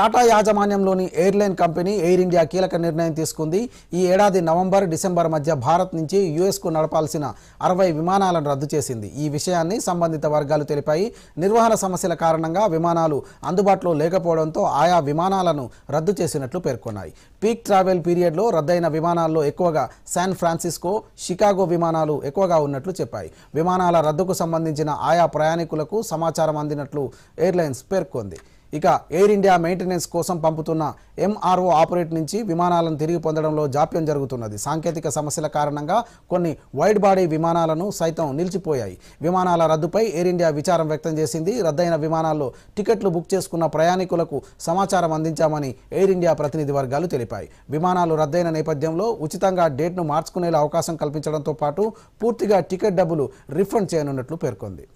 టాటా యాజమాన్యంలోని airline company air India కీలక నిర్ణయం తీసుకుంది ఈ ఏడాది నవంబర్ డిసెంబర్ మధ్య భారత్ నుంచి యుఎస్కు నడపాల్సిన అరవై విమానాలను రద్దు చేసింది ఈ విషయాన్ని సంబంధిత వర్గాలు తెలిపాయి నిర్వహణ సమస్యల కారణంగా విమానాలు అందుబాటులో లేకపోవడంతో ఆయా విమానాలను రద్దు చేసినట్లు పేర్కొన్నాయి పీక్ ట్రావెల్ పీరియడ్లో రద్దయిన విమానాల్లో ఎక్కువగా శాన్ ఫ్రాన్సిస్కో షికాగో విమానాలు ఎక్కువగా ఉన్నట్లు చెప్పాయి విమానాల రద్దుకు సంబంధించిన ఆయా ప్రయాణికులకు సమాచారం అందినట్లు ఎయిర్లైన్స్ పేర్కొంది ఇక ఎయిర్ ఇండియా మెయింటెనెన్స్ కోసం పంపుతున్న ఎంఆర్ఓ ఆపరేట్ నుంచి విమానాలను తిరిగి పొందడంలో జాప్యం జరుగుతున్నది సాంకేతిక సమస్యల కారణంగా కొన్ని వైడ్ బాడీ విమానాలను సైతం నిలిచిపోయాయి విమానాల రద్దుపై ఎయిర్ ఇండియా విచారం వ్యక్తం చేసింది రద్దయిన విమానాల్లో టికెట్లు బుక్ చేసుకున్న ప్రయాణికులకు సమాచారం అందించామని ఎయిర్ ఇండియా ప్రతినిధి వర్గాలు తెలిపాయి విమానాలు రద్దయిన నేపథ్యంలో ఉచితంగా డేట్ను మార్చుకునేలా అవకాశం కల్పించడంతో పాటు పూర్తిగా టికెట్ డబ్బులు రిఫండ్ చేయనున్నట్లు పేర్కొంది